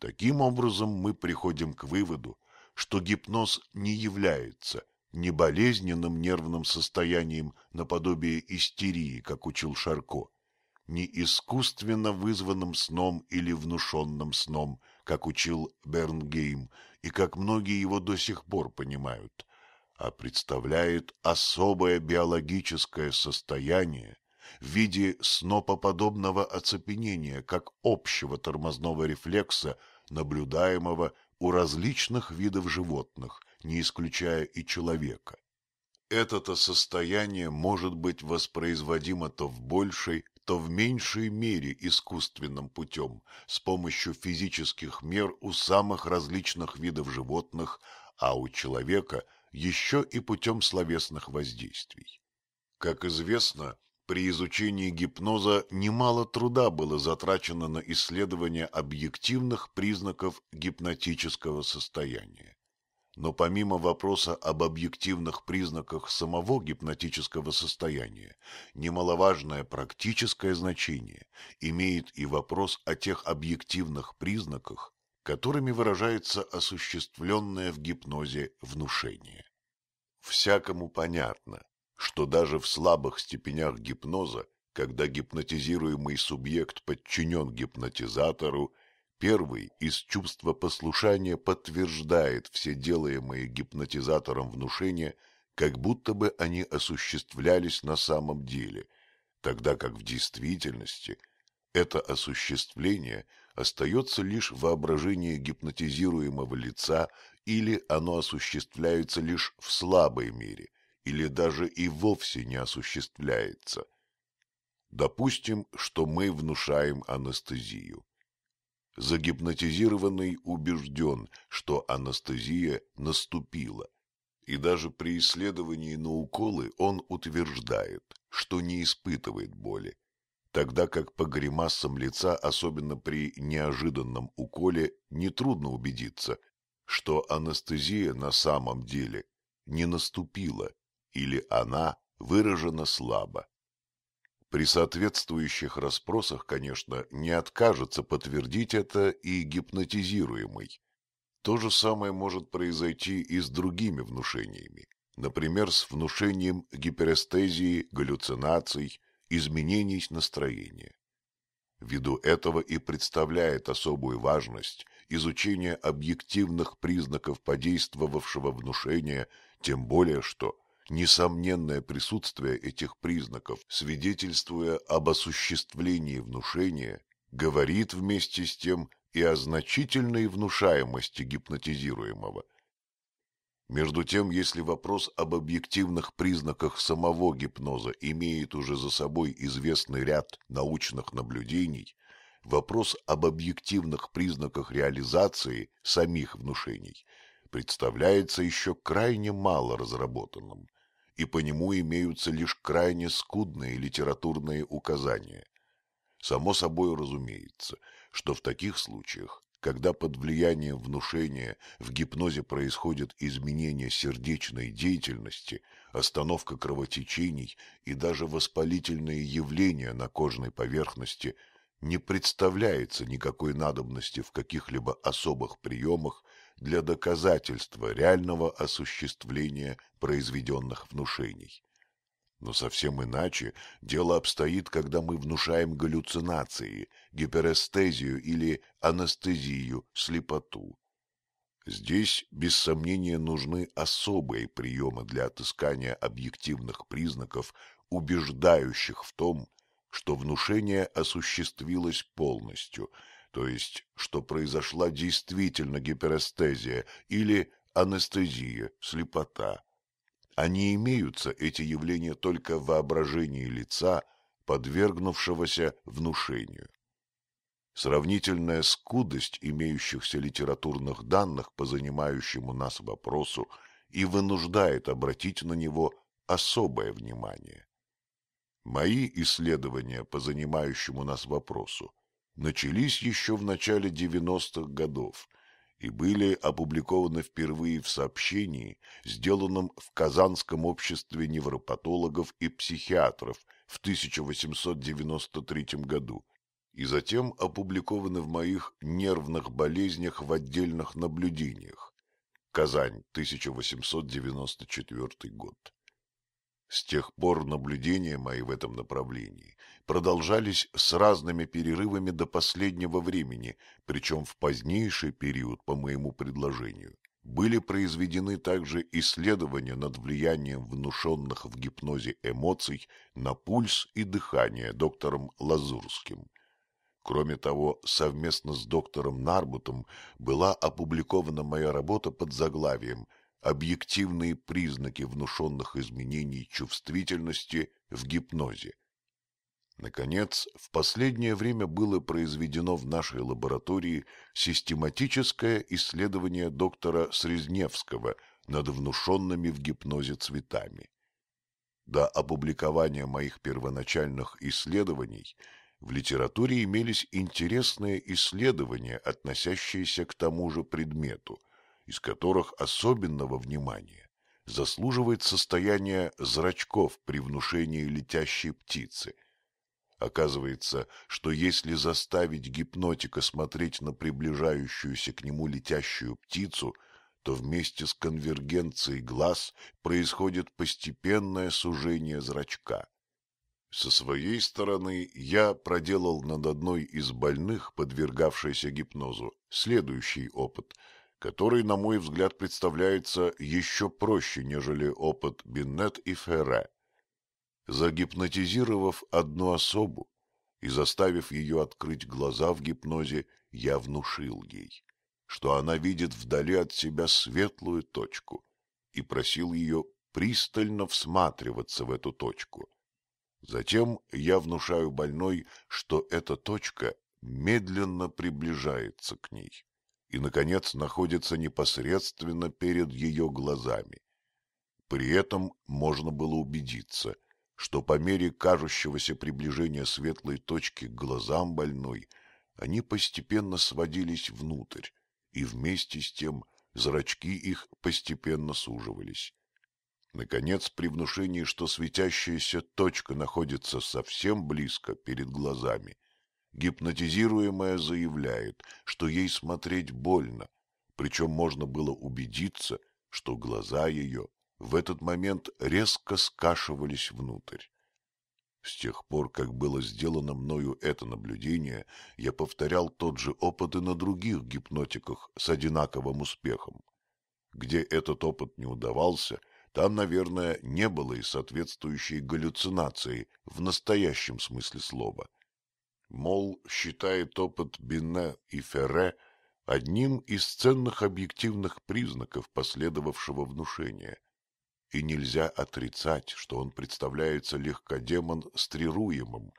Таким образом мы приходим к выводу, что гипноз не является ни болезненным нервным состоянием наподобие истерии, как учил Шарко, ни искусственно вызванным сном или внушенным сном, как учил Бернгейм и как многие его до сих пор понимают, а представляет особое биологическое состояние, в виде снопоподобного оцепенения, как общего тормозного рефлекса, наблюдаемого у различных видов животных, не исключая и человека. Это-то состояние может быть воспроизводимо то в большей, то в меньшей мере искусственным путем, с помощью физических мер у самых различных видов животных, а у человека еще и путем словесных воздействий. Как известно, при изучении гипноза немало труда было затрачено на исследование объективных признаков гипнотического состояния. Но помимо вопроса об объективных признаках самого гипнотического состояния, немаловажное практическое значение имеет и вопрос о тех объективных признаках, которыми выражается осуществленное в гипнозе внушение. Всякому понятно, что даже в слабых степенях гипноза, когда гипнотизируемый субъект подчинен гипнотизатору, первый из чувства послушания подтверждает все делаемые гипнотизатором внушения, как будто бы они осуществлялись на самом деле, тогда как в действительности это осуществление остается лишь в гипнотизируемого лица или оно осуществляется лишь в слабой мере – или даже и вовсе не осуществляется. Допустим, что мы внушаем анестезию. Загипнотизированный убежден, что анестезия наступила, и даже при исследовании на уколы он утверждает, что не испытывает боли, тогда как по гримасам лица, особенно при неожиданном уколе, нетрудно убедиться, что анестезия на самом деле не наступила или она выражена слабо. При соответствующих расспросах, конечно, не откажется подтвердить это и гипнотизируемый. То же самое может произойти и с другими внушениями, например, с внушением гиперестезии, галлюцинаций, изменений настроения. Ввиду этого и представляет особую важность изучение объективных признаков подействовавшего внушения, тем более что – несомненное присутствие этих признаков, свидетельствуя об осуществлении внушения, говорит вместе с тем и о значительной внушаемости гипнотизируемого. Между тем, если вопрос об объективных признаках самого гипноза имеет уже за собой известный ряд научных наблюдений, вопрос об объективных признаках реализации самих внушений представляется еще крайне мало разработанным и по нему имеются лишь крайне скудные литературные указания. Само собой разумеется, что в таких случаях, когда под влиянием внушения в гипнозе происходят изменения сердечной деятельности, остановка кровотечений и даже воспалительные явления на кожной поверхности, не представляется никакой надобности в каких-либо особых приемах для доказательства реального осуществления произведенных внушений. Но совсем иначе дело обстоит, когда мы внушаем галлюцинации, гиперэстезию или анестезию, слепоту. Здесь, без сомнения, нужны особые приемы для отыскания объективных признаков, убеждающих в том, что внушение осуществилось полностью – то есть, что произошла действительно гиперестезия или анестезия, слепота. Они а имеются, эти явления, только в воображении лица, подвергнувшегося внушению. Сравнительная скудость имеющихся литературных данных по занимающему нас вопросу и вынуждает обратить на него особое внимание. Мои исследования по занимающему нас вопросу начались еще в начале 90-х годов и были опубликованы впервые в сообщении, сделанном в Казанском обществе невропатологов и психиатров в 1893 году и затем опубликованы в моих «Нервных болезнях в отдельных наблюдениях» Казань, 1894 год. С тех пор наблюдения мои в этом направлении продолжались с разными перерывами до последнего времени, причем в позднейший период, по моему предложению, были произведены также исследования над влиянием внушенных в гипнозе эмоций на пульс и дыхание доктором Лазурским. Кроме того, совместно с доктором Нарбутом была опубликована моя работа под заглавием – объективные признаки внушенных изменений чувствительности в гипнозе. Наконец, в последнее время было произведено в нашей лаборатории систематическое исследование доктора Срезневского над внушенными в гипнозе цветами. До опубликования моих первоначальных исследований в литературе имелись интересные исследования, относящиеся к тому же предмету – из которых особенного внимания заслуживает состояние зрачков при внушении летящей птицы. Оказывается, что если заставить гипнотика смотреть на приближающуюся к нему летящую птицу, то вместе с конвергенцией глаз происходит постепенное сужение зрачка. Со своей стороны я проделал над одной из больных, подвергавшейся гипнозу, следующий опыт – который, на мой взгляд, представляется еще проще, нежели опыт Биннет и Ферре. Загипнотизировав одну особу и заставив ее открыть глаза в гипнозе, я внушил ей, что она видит вдали от себя светлую точку, и просил ее пристально всматриваться в эту точку. Затем я внушаю больной, что эта точка медленно приближается к ней и, наконец, находится непосредственно перед ее глазами. При этом можно было убедиться, что по мере кажущегося приближения светлой точки к глазам больной они постепенно сводились внутрь, и вместе с тем зрачки их постепенно суживались. Наконец, при внушении, что светящаяся точка находится совсем близко перед глазами, гипнотизируемая заявляет, что ей смотреть больно, причем можно было убедиться, что глаза ее в этот момент резко скашивались внутрь. С тех пор, как было сделано мною это наблюдение, я повторял тот же опыт и на других гипнотиках с одинаковым успехом. Где этот опыт не удавался, там, наверное, не было и соответствующей галлюцинации в настоящем смысле слова — Мол, считает опыт Бине и Ферре одним из ценных объективных признаков последовавшего внушения. И нельзя отрицать, что он представляется легкодемон стрируемым,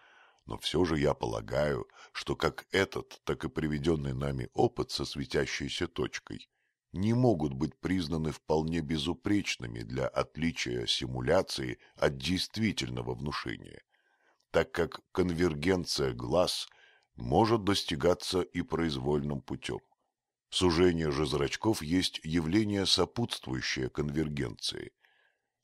но все же я полагаю, что как этот, так и приведенный нами опыт со светящейся точкой не могут быть признаны вполне безупречными для отличия симуляции от действительного внушения так как конвергенция глаз может достигаться и произвольным путем. Сужение же зрачков есть явление, сопутствующее конвергенции.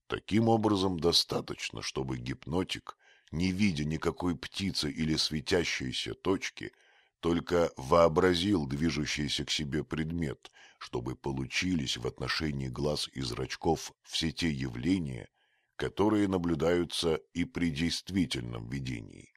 Таким образом, достаточно, чтобы гипнотик, не видя никакой птицы или светящейся точки, только вообразил движущийся к себе предмет, чтобы получились в отношении глаз и зрачков все те явления, которые наблюдаются и при действительном видении.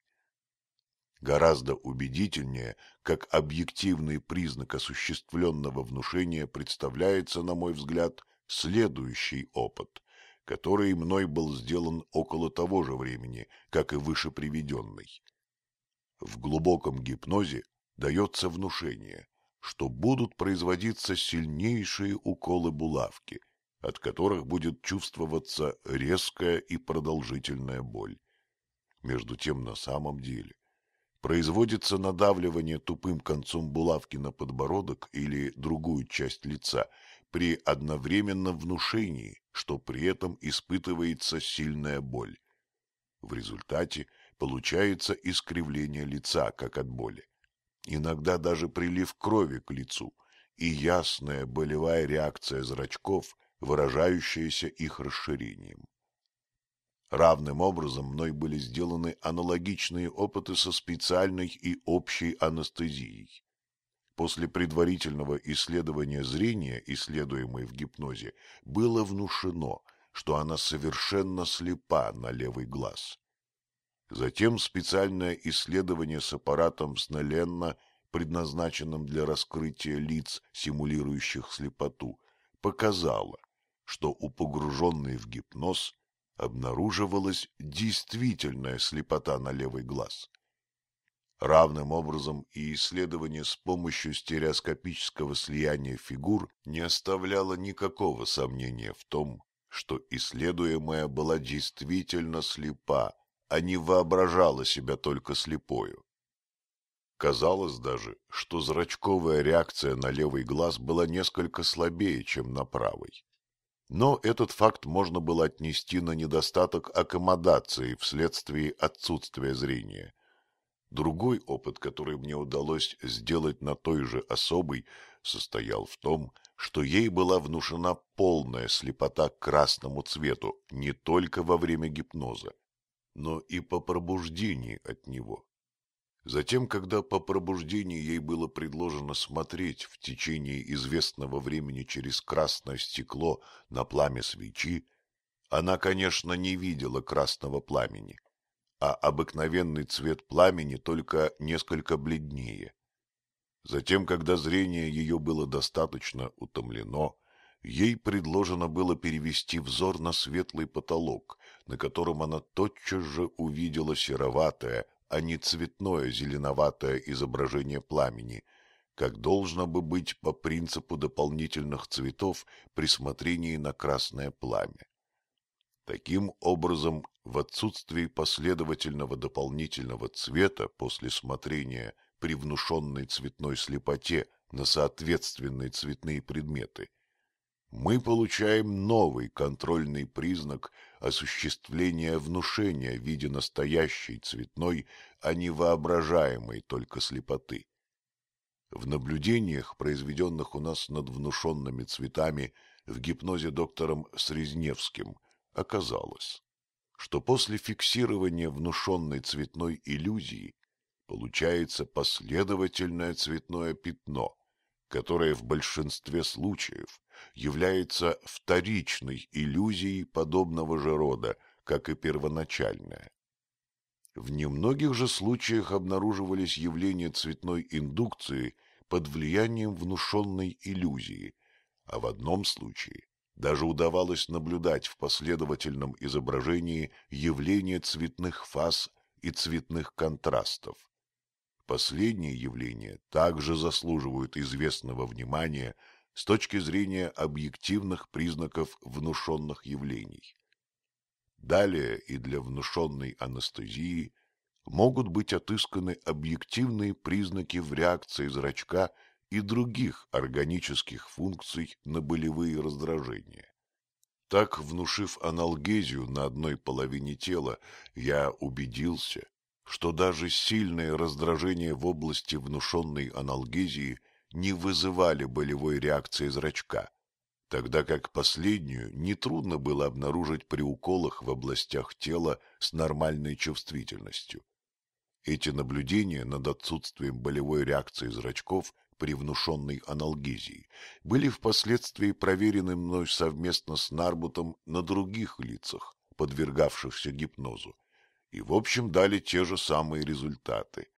Гораздо убедительнее, как объективный признак осуществленного внушения представляется, на мой взгляд, следующий опыт, который мной был сделан около того же времени, как и выше приведенный. В глубоком гипнозе дается внушение, что будут производиться сильнейшие уколы булавки – от которых будет чувствоваться резкая и продолжительная боль. Между тем, на самом деле, производится надавливание тупым концом булавки на подбородок или другую часть лица при одновременном внушении, что при этом испытывается сильная боль. В результате получается искривление лица, как от боли. Иногда даже прилив крови к лицу и ясная болевая реакция зрачков – выражающееся их расширением. Равным образом мной были сделаны аналогичные опыты со специальной и общей анестезией. После предварительного исследования зрения, исследуемой в гипнозе, было внушено, что она совершенно слепа на левый глаз. Затем специальное исследование с аппаратом Снелленна, предназначенным для раскрытия лиц, симулирующих слепоту, показало, что у погруженной в гипноз обнаруживалась действительная слепота на левый глаз. Равным образом и исследование с помощью стереоскопического слияния фигур не оставляло никакого сомнения в том, что исследуемая была действительно слепа, а не воображала себя только слепою. Казалось даже, что зрачковая реакция на левый глаз была несколько слабее, чем на правый но этот факт можно было отнести на недостаток аккомодации вследствие отсутствия зрения. Другой опыт, который мне удалось сделать на той же особой, состоял в том, что ей была внушена полная слепота к красному цвету не только во время гипноза, но и по пробуждении от него. Затем, когда по пробуждении ей было предложено смотреть в течение известного времени через красное стекло на пламя свечи, она, конечно, не видела красного пламени, а обыкновенный цвет пламени только несколько бледнее. Затем, когда зрение ее было достаточно утомлено, ей предложено было перевести взор на светлый потолок, на котором она тотчас же увидела сероватое, а не цветное зеленоватое изображение пламени, как должно бы быть по принципу дополнительных цветов при смотрении на красное пламя. Таким образом, в отсутствии последовательного дополнительного цвета после смотрения при внушенной цветной слепоте на соответственные цветные предметы – мы получаем новый контрольный признак осуществления внушения в виде настоящей цветной, а не воображаемой только слепоты. В наблюдениях, произведенных у нас над внушенными цветами в гипнозе доктором Срезневским, оказалось, что после фиксирования внушенной цветной иллюзии получается последовательное цветное пятно, которая в большинстве случаев является вторичной иллюзией подобного же рода, как и первоначальная. В немногих же случаях обнаруживались явления цветной индукции под влиянием внушенной иллюзии, а в одном случае даже удавалось наблюдать в последовательном изображении явление цветных фаз и цветных контрастов. Последние явления также заслуживают известного внимания с точки зрения объективных признаков внушенных явлений. Далее и для внушенной анестезии могут быть отысканы объективные признаки в реакции зрачка и других органических функций на болевые раздражения. Так, внушив аналгезию на одной половине тела, я убедился, что даже сильное раздражение в области внушенной аналгезии не вызывали болевой реакции зрачка, тогда как последнюю нетрудно было обнаружить при уколах в областях тела с нормальной чувствительностью. Эти наблюдения над отсутствием болевой реакции зрачков при внушенной аналгезии были впоследствии проверены мной совместно с Нарбутом на других лицах, подвергавшихся гипнозу, и, в общем, дали те же самые результаты.